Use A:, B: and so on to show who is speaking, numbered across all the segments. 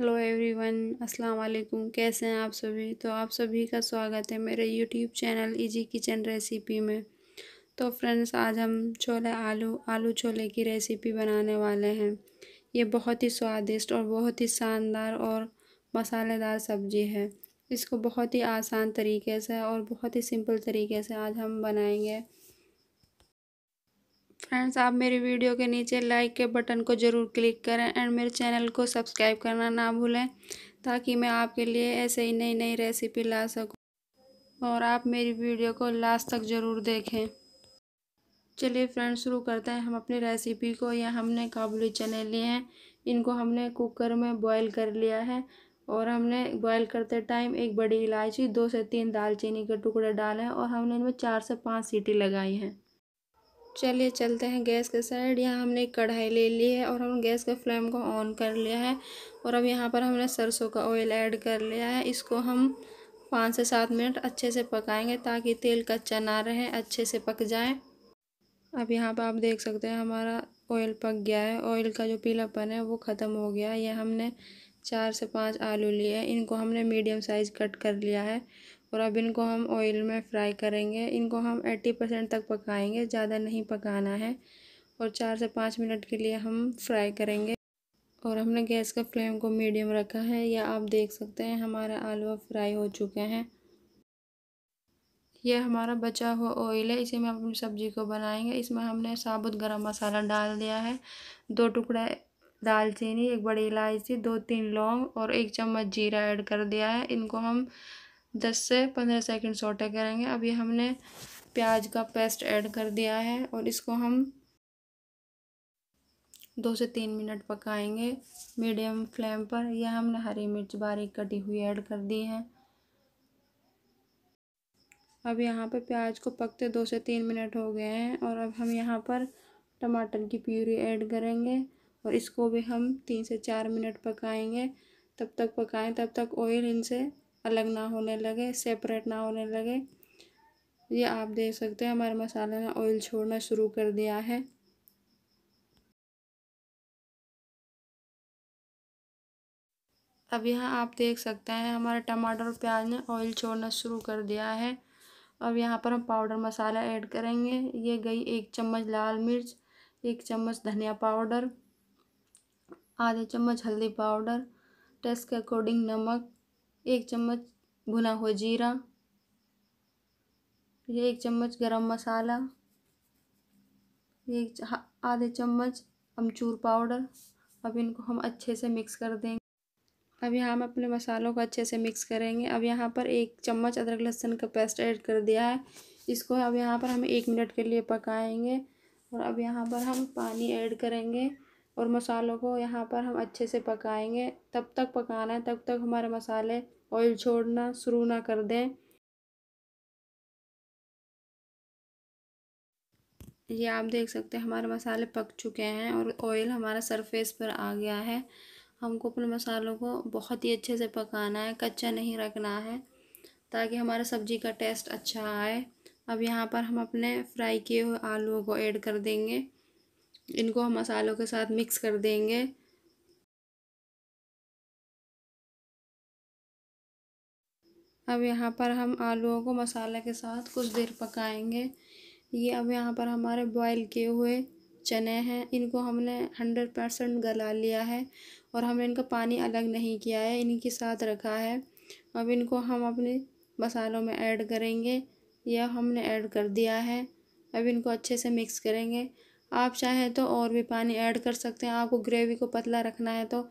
A: hello everyone अस्सलाम वालेकुम कैसे हैं आप सभी तो आप सभी का स्वागत है मेरे YouTube channel easy kitchen recipe में तो फ्रेंड्स आज हम छोले आलू आलू छोले की रेसिपी बनाने वाले हैं ये बहुत ही स्वादिष्ट और बहुत ही शानदार और मसालेदार सब्ज़ी है इसको बहुत ही आसान तरीके से और बहुत ही सिंपल तरीके से आज हम बनाएँगे फ्रेंड्स आप मेरी वीडियो के नीचे लाइक के बटन को ज़रूर क्लिक करें एंड मेरे चैनल को सब्सक्राइब करना ना भूलें ताकि मैं आपके लिए ऐसे ही नई नई रेसिपी ला सकूं और आप मेरी वीडियो को लास्ट तक ज़रूर देखें चलिए फ्रेंड्स शुरू करते हैं हम अपनी रेसिपी को यह हमने काबुली चने लिए हैं इनको हमने कुकर में बॉयल कर लिया है और हमने बॉयल करते टाइम एक बड़ी इलायची दो से तीन दालचीनी के टुकड़े डाले हैं और हमने इनमें चार से पाँच सीटी लगाई हैं चलिए चलते हैं गैस के साइड यहाँ हमने एक कढ़ाई ले ली है और हम गैस के फ्लेम को ऑन कर लिया है और अब यहाँ पर हमने सरसों का ऑयल ऐड कर लिया है इसको हम पाँच से सात मिनट अच्छे से पकाएंगे ताकि तेल कच्चा ना रहे अच्छे से पक जाए अब यहाँ पर आप देख सकते हैं हमारा ऑयल पक गया है ऑयल का जो पीलापन है वो ख़त्म हो गया है यह हमने चार से पाँच आलू लिए हैं इनको हमने मीडियम साइज़ कट कर लिया है और अब इनको हम ऑयल में फ्राई करेंगे इनको हम 80 परसेंट तक पकाएंगे ज़्यादा नहीं पकाना है और चार से पाँच मिनट के लिए हम फ्राई करेंगे और हमने गैस का फ्लेम को मीडियम रखा है या आप देख सकते हैं हमारा आलू फ्राई हो चुके हैं यह हमारा बचा हुआ ऑयल है इसे में अपनी सब्ज़ी को बनाएंगे इसमें हमने साबुत गरम मसाला डाल दिया है दो टुकड़े दालचीनी एक बड़ी इलायची दो तीन लौंग और एक चम्मच जीरा ऐड कर दिया है इनको हम दस से पंद्रह सेकंड सोटे करेंगे अभी हमने प्याज का पेस्ट ऐड कर दिया है और इसको हम दो से तीन मिनट पकाएंगे मीडियम फ्लेम पर यह हमने हरी मिर्च बारीक कटी हुई ऐड कर दी है अब यहाँ पर प्याज को पकते दो से तीन मिनट हो गए हैं और अब हम यहाँ पर टमाटर की प्यूरी ऐड करेंगे और इसको भी हम तीन से चार मिनट पकाएंगे तब तक पकाएं तब तक ऑयल इनसे अलग ना होने लगे सेपरेट ना होने लगे ये आप देख सकते हैं हमारे मसाले ने ऑयल छोड़ना शुरू कर दिया है अब यहाँ आप देख सकते हैं हमारे टमाटर और प्याज ने ऑयल छोड़ना शुरू कर दिया है अब यहाँ पर हम पाउडर मसाला ऐड करेंगे ये गई एक चम्मच लाल मिर्च एक चम्मच धनिया पाउडर आधा चम्मच हल्दी पाउडर टेस्ट के अकॉर्डिंग नमक एक चम्मच भुना हुआ जीरा ये एक चम्मच गरम मसाला ये आधे चम्मच अमचूर पाउडर अब इनको हम अच्छे से मिक्स कर देंगे अब यहाँ हम अपने मसालों को अच्छे से मिक्स करेंगे अब यहाँ पर एक चम्मच अदरक लहसुन का पेस्ट ऐड कर दिया है इसको अब यहाँ पर हम एक मिनट के लिए पकाएंगे और अब यहाँ पर हम पानी ऐड करेंगे और मसालों को यहाँ पर हम अच्छे से पकाएंगे तब तक पकाना है तब तक हमारे मसाले ऑयल छोड़ना शुरू ना कर दें ये आप देख सकते हैं हमारे मसाले पक चुके हैं और ऑयल हमारा सरफेस पर आ गया है हमको अपने मसालों को बहुत ही अच्छे से पकाना है कच्चा नहीं रखना है ताकि हमारा सब्ज़ी का टेस्ट अच्छा आए अब यहाँ पर हम अपने फ्राई किए हुए आलुओं को ऐड कर देंगे इनको हम मसालों के साथ मिक्स कर देंगे अब यहाँ पर हम आलूओं को मसाले के साथ कुछ देर पकाएंगे ये अब यहाँ पर हमारे बॉईल किए हुए चने हैं इनको हमने हंड्रेड परसेंट गला लिया है और हमने इनका पानी अलग नहीं किया है इनके साथ रखा है अब इनको हम अपने मसालों में ऐड करेंगे यह हमने ऐड कर दिया है अब इनको अच्छे से मिक्स करेंगे आप चाहें तो और भी पानी ऐड कर सकते हैं आपको ग्रेवी को पतला रखना है तो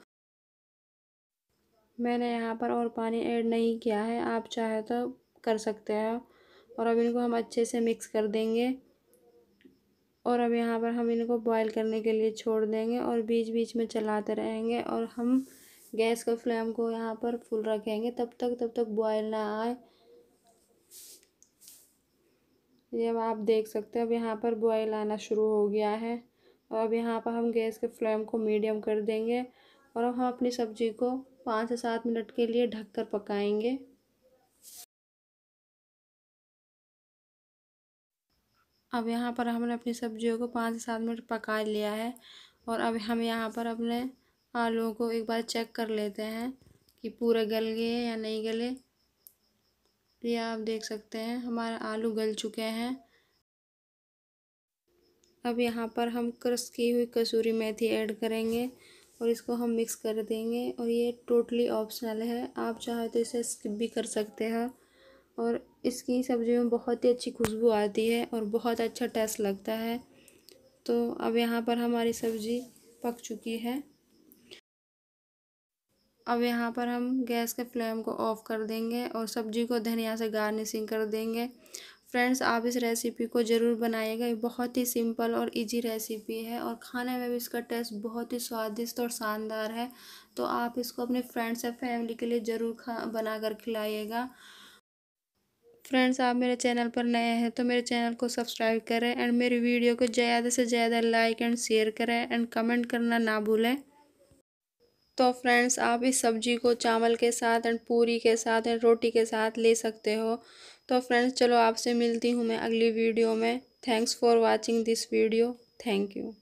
A: मैंने यहाँ पर और पानी ऐड नहीं किया है आप चाहे तो कर सकते हैं और अब इनको हम अच्छे से मिक्स कर देंगे और अब यहाँ पर हम इनको बॉईल करने के लिए छोड़ देंगे और बीच बीच में चलाते रहेंगे और हम गैस का फ्लेम को यहाँ पर फुल रखेंगे तब तक तब तक बॉयल ना आए ये अब आप देख सकते हैं अब यहाँ पर बॉयल आना शुरू हो गया है और अब यहाँ पर हम गैस के फ्लेम को मीडियम कर देंगे और अब हम अपनी सब्ज़ी को पाँच से सात मिनट के लिए ढक कर पकाएँगे अब यहाँ पर हमने अपनी सब्जियों को पाँच से सात मिनट पका लिया है और अब हम यहाँ पर अपने आलुओं को एक बार चेक कर लेते हैं कि पूरे गल गए या नहीं गले तो ये आप देख सकते हैं हमारे आलू गल चुके हैं अब यहाँ पर हम क्रस की हुई कसूरी मेथी ऐड करेंगे और इसको हम मिक्स कर देंगे और ये टोटली ऑप्शनल है आप चाहे तो इसे स्किप भी कर सकते हैं और इसकी सब्ज़ी में बहुत ही अच्छी खुशबू आती है और बहुत अच्छा टेस्ट लगता है तो अब यहाँ पर हमारी सब्ज़ी पक चुकी है अब यहाँ पर हम गैस के फ्लेम को ऑफ़ कर देंगे और सब्जी को धनिया से गार्निशिंग कर देंगे फ्रेंड्स आप इस रेसिपी को ज़रूर बनाइएगा ये बहुत ही सिंपल और इजी रेसिपी है और खाने में भी इसका टेस्ट बहुत ही स्वादिष्ट और शानदार है तो आप इसको अपने फ्रेंड्स या फैमिली के लिए ज़रूर खा बना कर खिलाइएगा फ्रेंड्स आप मेरे चैनल पर नए हैं तो मेरे चैनल को सब्सक्राइब करें एंड मेरी वीडियो को ज़्यादा से ज़्यादा लाइक एंड शेयर करें एंड कमेंट करना ना भूलें तो फ्रेंड्स आप इस सब्जी को चावल के साथ एंड पूरी के साथ एंड रोटी के साथ ले सकते हो तो फ्रेंड्स चलो आपसे मिलती हूँ मैं अगली वीडियो में thanks for watching this video thank you